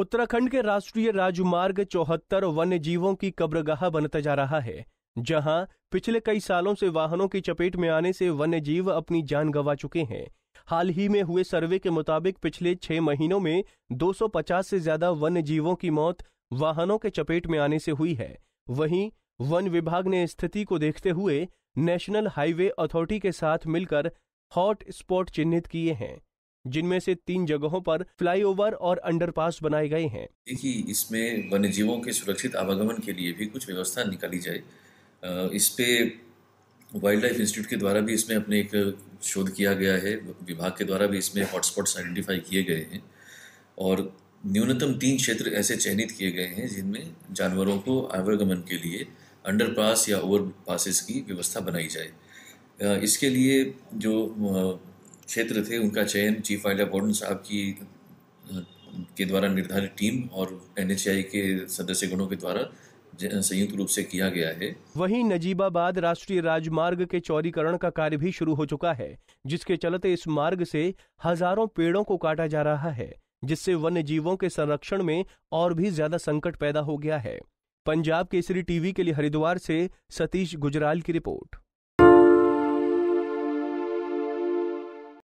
उत्तराखंड के राष्ट्रीय राजमार्ग चौहत्तर वन्य जीवों की कब्रगाह बनता जा रहा है जहां पिछले कई सालों से वाहनों की चपेट में आने से वन्य जीव अपनी जान गंवा चुके हैं हाल ही में हुए सर्वे के मुताबिक पिछले छह महीनों में 250 से ज्यादा वन्य जीवों की मौत वाहनों के चपेट में आने से हुई है वहीं वन विभाग ने स्थिति को देखते हुए नेशनल हाईवे अथॉरिटी के साथ मिलकर हॉट स्पॉट चिन्हित किए हैं जिनमें से तीन जगहों पर फ्लाईओवर और अंडरपास बनाए गए हैं देखिए इसमें वन्य जीवों के सुरक्षित आवागमन के लिए भी कुछ व्यवस्था निकाली जाए इस पे वाइल्ड लाइफ इंस्टीट्यूट के द्वारा भी इसमें अपने एक शोध किया गया है विभाग के द्वारा भी इसमें हॉटस्पॉट्स आइडेंटिफाई किए गए हैं और न्यूनतम तीन क्षेत्र ऐसे चयनित किए गए हैं जिनमें जानवरों को आवागमन के लिए अंडरपास या ओवर पासिस की व्यवस्था बनाई जाए इसके लिए जो क्षेत्र थे उनका चयन चीफ वाइल्ड अकॉर्डन साहब की के द्वारा निर्धारित टीम और एन के सदस्य गणों के द्वारा संयुक्त रूप से किया गया है वहीं नजीबाबाद राष्ट्रीय राजमार्ग के चौरीकरण का कार्य भी शुरू हो चुका है जिसके चलते इस मार्ग से हजारों पेड़ों को काटा जा रहा है जिससे वन्य जीवों के संरक्षण में और भी ज्यादा संकट पैदा हो गया है पंजाब केसरी टीवी के लिए हरिद्वार से सतीश गुजराल की रिपोर्ट